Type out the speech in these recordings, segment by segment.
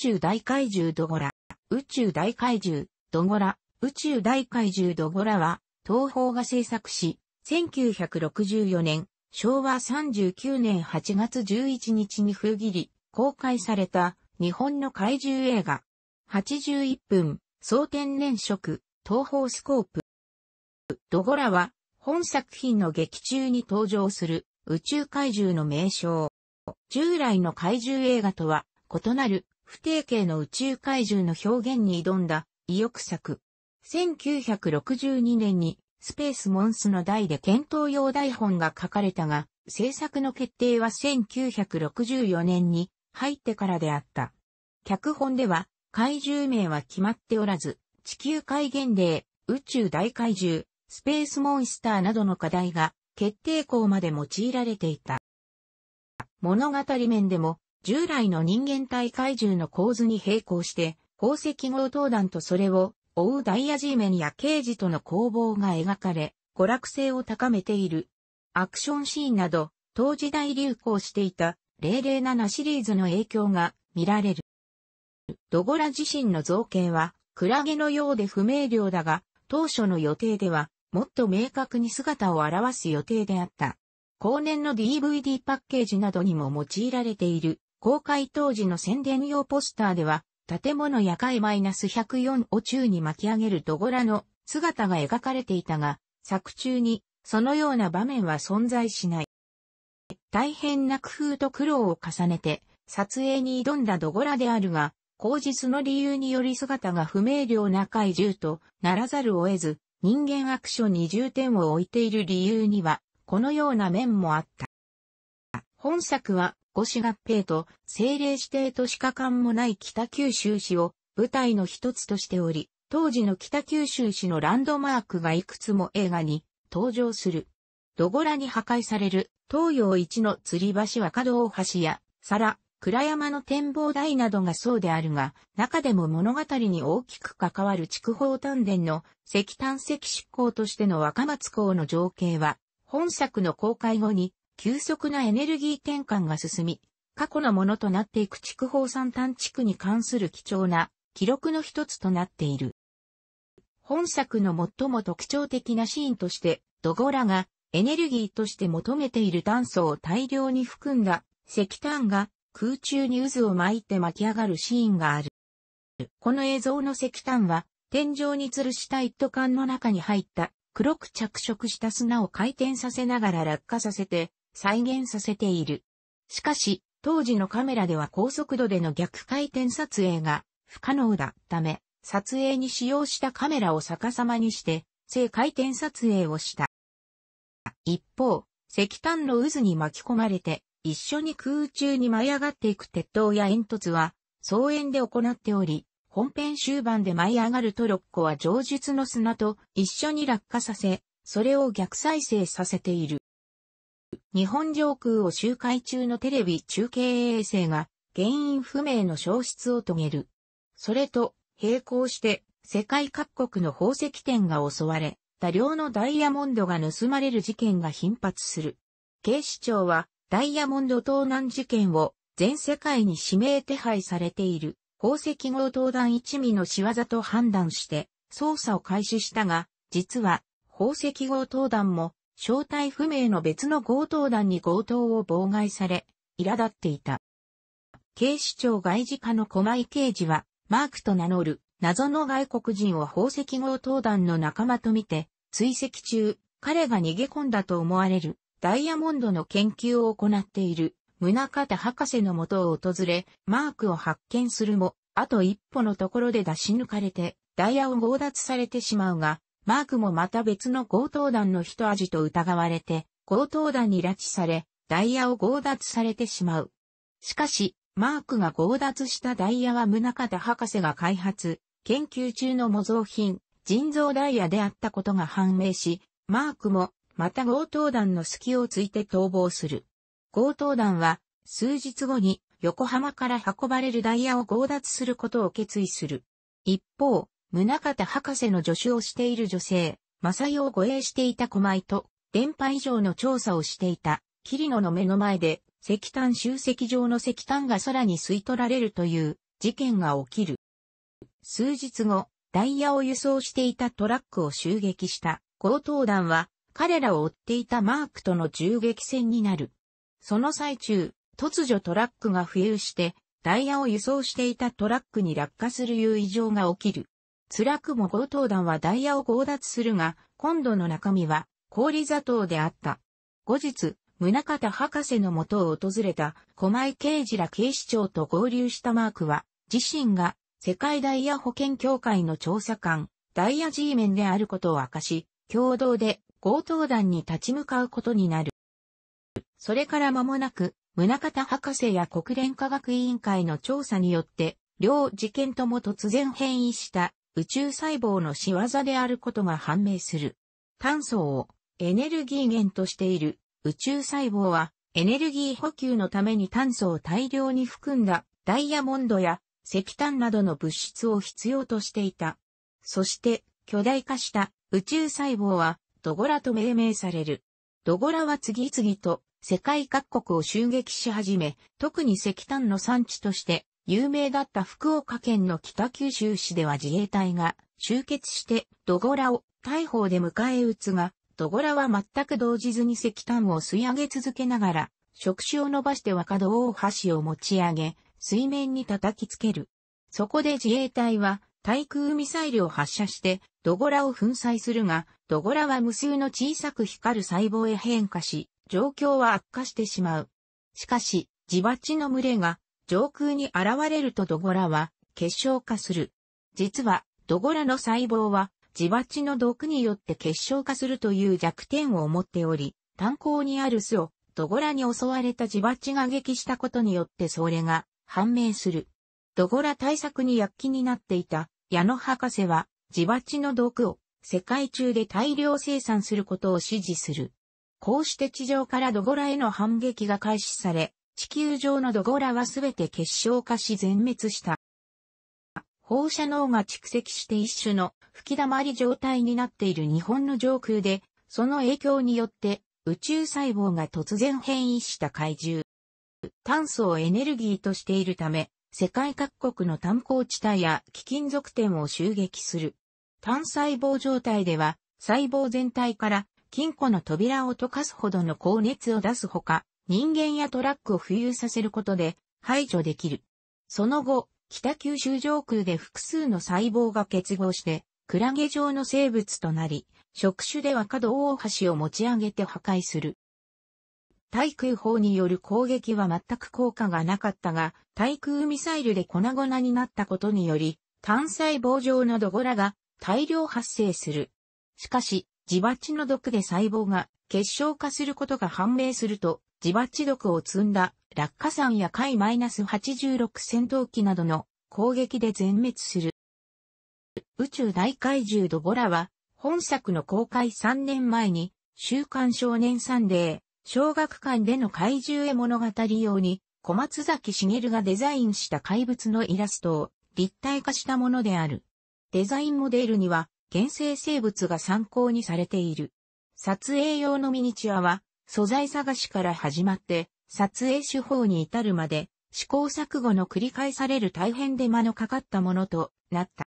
宙大怪獣ドゴラ、宇宙大怪獣、ドゴラ、宇宙大怪獣ドゴラは、東宝が制作し、1964年、昭和39年8月11日に封切り、公開された日本の怪獣映画。81分、総天然色、東宝スコープ。ドゴラは、本作品の劇中に登場する宇宙怪獣の名称。従来の怪獣映画とは異なる不定形の宇宙怪獣の表現に挑んだ意欲作。1962年にスペースモンスの題で検討用台本が書かれたが、制作の決定は1964年に入ってからであった。脚本では怪獣名は決まっておらず、地球怪現霊、宇宙大怪獣、スペースモンスターなどの課題が決定校まで用いられていた。物語面でも従来の人間体怪獣の構図に並行して、宝石強盗団とそれを追うダイヤジーメンや刑事との攻防が描かれ、娯楽性を高めている。アクションシーンなど、当時代流行していた007シリーズの影響が見られる。ドゴラ自身の造形は、クラゲのようで不明瞭だが、当初の予定では、もっと明確に姿を表す予定であった。後年の DVD パッケージなどにも用いられている。公開当時の宣伝用ポスターでは、建物やス -104 を宙に巻き上げるドゴラの姿が描かれていたが、作中にそのような場面は存在しない。大変な工夫と苦労を重ねて撮影に挑んだドゴラであるが、口実の理由により姿が不明瞭な怪獣とならざるを得ず、人間アクションに重点を置いている理由には、このような面もあった。本作は母子合併と政令指定都市化管もない北九州市を舞台の一つとしており、当時の北九州市のランドマークがいくつも映画に登場する。ドごラに破壊される東洋一の吊り橋は角大橋や皿、倉山の展望台などがそうであるが、中でも物語に大きく関わる筑豊丹田の石炭石執行としての若松港の情景は、本作の公開後に急速なエネルギー転換が進み、過去のものとなっていく筑豊山炭地区に関する貴重な記録の一つとなっている。本作の最も特徴的なシーンとして、ドゴラがエネルギーとして求めている炭素を大量に含んだ石炭が空中に渦を巻いて巻き上がるシーンがある。この映像の石炭は天井に吊るした一斗缶の中に入った黒く着色した砂を回転させながら落下させて再現させている。しかし、当時のカメラでは高速度での逆回転撮影が不可能だっため、撮影に使用したカメラを逆さまにして、正回転撮影をした。一方、石炭の渦に巻き込まれて、一緒に空中に舞い上がっていく鉄塔や煙突は、総演で行っており、本編終盤で舞い上がるトロッコは上述の砂と一緒に落下させ、それを逆再生させている。日本上空を周回中のテレビ中継衛星が原因不明の消失を遂げる。それと並行して世界各国の宝石店が襲われ、多量のダイヤモンドが盗まれる事件が頻発する。警視庁はダイヤモンド盗難事件を全世界に指名手配されている宝石強盗団一味の仕業と判断して捜査を開始したが、実は宝石強盗団も正体不明の別の強盗団に強盗を妨害され、苛立っていた。警視庁外事課の小前刑事は、マークと名乗る謎の外国人を宝石強盗団の仲間と見て、追跡中、彼が逃げ込んだと思われるダイヤモンドの研究を行っている宗方博士のもとを訪れ、マークを発見するも、あと一歩のところで出し抜かれて、ダイヤを強奪されてしまうが、マークもまた別の強盗団の一味と疑われて、強盗団に拉致され、ダイヤを強奪されてしまう。しかし、マークが強奪したダイヤは宗形博士が開発、研究中の模造品、人造ダイヤであったことが判明し、マークも、また強盗団の隙をついて逃亡する。強盗団は、数日後に横浜から運ばれるダイヤを強奪することを決意する。一方、宗方博士の助手をしている女性、正代を護衛していた狛井と、電波以上の調査をしていた、キリノの目の前で、石炭集積場の石炭が空に吸い取られるという事件が起きる。数日後、ダイヤを輸送していたトラックを襲撃した強盗団は、彼らを追っていたマークとの銃撃戦になる。その最中、突如トラックが浮遊して、ダイヤを輸送していたトラックに落下する有異常が起きる。辛くも強盗団はダイヤを強奪するが、今度の中身は氷砂糖であった。後日、宗方博士のもとを訪れた狛江刑事ら警視庁と合流したマークは、自身が世界ダイヤ保険協会の調査官、ダイヤ G 面であることを明かし、共同で強盗団に立ち向かうことになる。それから間もなく、宗方博士や国連科学委員会の調査によって、両事件とも突然変異した宇宙細胞の仕業であることが判明する。炭素をエネルギー源としている宇宙細胞はエネルギー補給のために炭素を大量に含んだダイヤモンドや石炭などの物質を必要としていた。そして巨大化した宇宙細胞はドゴラと命名される。ドゴラは次々と世界各国を襲撃し始め、特に石炭の産地として有名だった福岡県の北九州市では自衛隊が集結してドゴラを大砲で迎え撃つが、ドゴラは全く動じずに石炭を吸い上げ続けながら、触手を伸ばして若戸大橋を持ち上げ、水面に叩きつける。そこで自衛隊は対空ミサイルを発射してドゴラを粉砕するが、ドゴラは無数の小さく光る細胞へ変化し、状況は悪化してしまう。しかし、地鉢の群れが上空に現れるとドゴラは結晶化する。実は、ドゴラの細胞は、自鉢の毒によって結晶化するという弱点を持っており、炭鉱にある巣をドゴラに襲われた自鉢が撃したことによってそれが判明する。ドゴラ対策に躍起になっていた矢野博士は、自鉢の毒を世界中で大量生産することを指示する。こうして地上からドゴラへの反撃が開始され、地球上のドゴラはすべて結晶化し全滅した。放射能が蓄積して一種の吹き溜まり状態になっている日本の上空で、その影響によって宇宙細胞が突然変異した怪獣。炭素をエネルギーとしているため、世界各国の炭鉱地帯や貴金属店を襲撃する。単細胞状態では、細胞全体から金庫の扉を溶かすほどの高熱を出すほか、人間やトラックを浮遊させることで排除できる。その後、北九州上空で複数の細胞が結合して、クラゲ状の生物となり、触手で若戸大橋を持ち上げて破壊する。対空砲による攻撃は全く効果がなかったが、対空ミサイルで粉々になったことにより、単細胞状のドゴラが大量発生する。しかし、自バチの毒で細胞が結晶化することが判明すると、自爆地毒を積んだ落下山や海 -86 戦闘機などの攻撃で全滅する。宇宙大怪獣ドボラは、本作の公開3年前に、週刊少年サンデー、小学館での怪獣絵物語用に、小松崎茂がデザインした怪物のイラストを立体化したものである。デザインモデルには、原生生物が参考にされている。撮影用のミニチュアは、素材探しから始まって、撮影手法に至るまで、試行錯誤の繰り返される大変で間のかかったものとなった。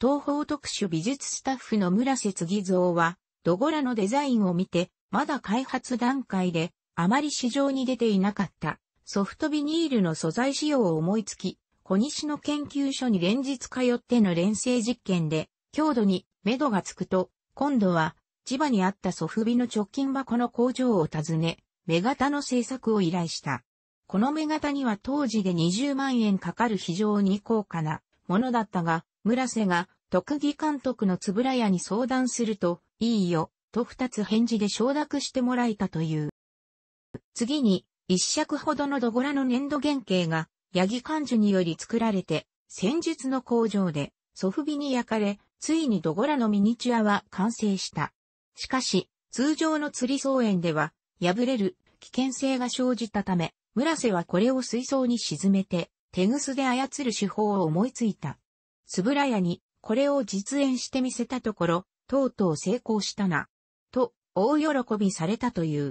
東方特殊美術スタッフの村瀬次造は、ドゴラのデザインを見て、まだ開発段階で、あまり市場に出ていなかった、ソフトビニールの素材仕様を思いつき、小西の研究所に連日通っての連成実験で、強度に目処がつくと、今度は千葉にあったソフビの直近箱の工場を訪ね、目型の製作を依頼した。この目型には当時で20万円かかる非常に高価なものだったが、村瀬が特技監督のつぶら屋に相談すると、いいよ、と二つ返事で承諾してもらえたという。次に、一尺ほどのドゴラの粘土原型が、八木漢樹により作られて、戦術の工場で、ソフビに焼かれ、ついにドゴラのミニチュアは完成した。しかし、通常の釣り草園では、破れる危険性が生じたため、村瀬はこれを水槽に沈めて、手ぐすで操る手法を思いついた。つぶらやに、これを実演してみせたところ、とうとう成功したな。と、大喜びされたという。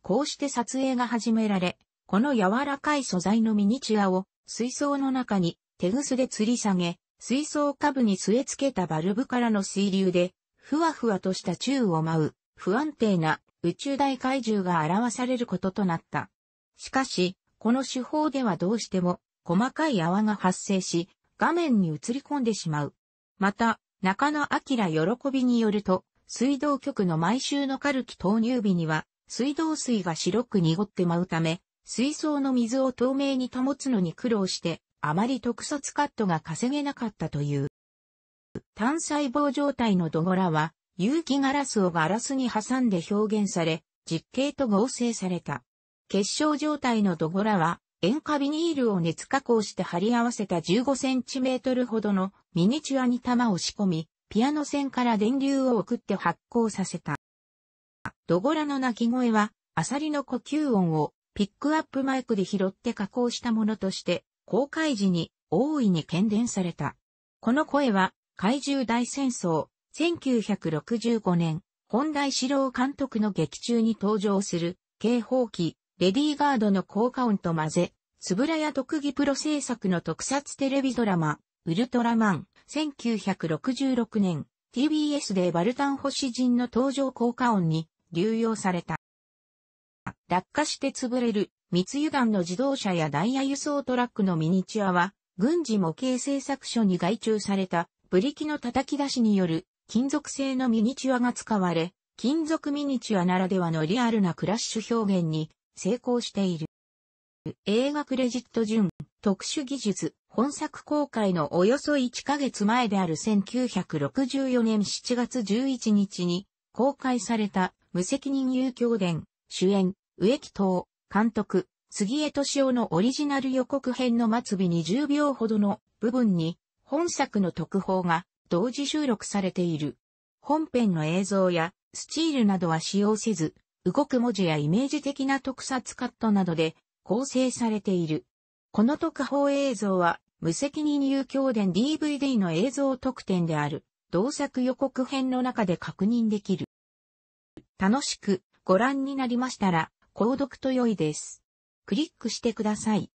こうして撮影が始められ、この柔らかい素材のミニチュアを水槽の中に手ぐすで吊り下げ、水槽下部に据え付けたバルブからの水流でふわふわとした宙を舞う、不安定な宇宙大怪獣が表されることとなった。しかし、この手法ではどうしても細かい泡が発生し、画面に映り込んでしまう。また、中野明喜びによると、水道局の毎週のカルキ投入日には、水道水が白く濁って舞うため、水槽の水を透明に保つのに苦労して、あまり特撮カットが稼げなかったという。単細胞状態のドゴラは、有機ガラスをガラスに挟んで表現され、実形と合成された。結晶状態のドゴラは、塩化ビニールを熱加工して貼り合わせた1 5トルほどのミニチュアに玉を仕込み、ピアノ線から電流を送って発光させた。ドゴラの鳴き声は、アサリの呼吸音をピックアップマイクで拾って加工したものとして、公開時に大いに喧伝された。この声は怪獣大戦争、1965年、本大史郎監督の劇中に登場する、警報機、レディーガードの効果音と混ぜ、つぶらや特技プロ制作の特撮テレビドラマ、ウルトラマン、1966年、TBS でバルタン星人の登場効果音に流用された。落下して潰れる密輸団の自動車やダイヤ輸送トラックのミニチュアは、軍事模型製作所に外注されたブリキの叩き出しによる金属製のミニチュアが使われ、金属ミニチュアならではのリアルなクラッシュ表現に成功している。映画クレジット順、特殊技術、本作公開のおよそ1ヶ月前である1964年7月11日に公開された無責任有教伝、主演、植木等、監督、杉江敏夫のオリジナル予告編の末尾20秒ほどの部分に本作の特報が同時収録されている。本編の映像やスチールなどは使用せず、動く文字やイメージ的な特撮カットなどで構成されている。この特報映像は無責任有教伝 DVD の映像特典である、同作予告編の中で確認できる。楽しくご覧になりましたら、購読と良いです。クリックしてください。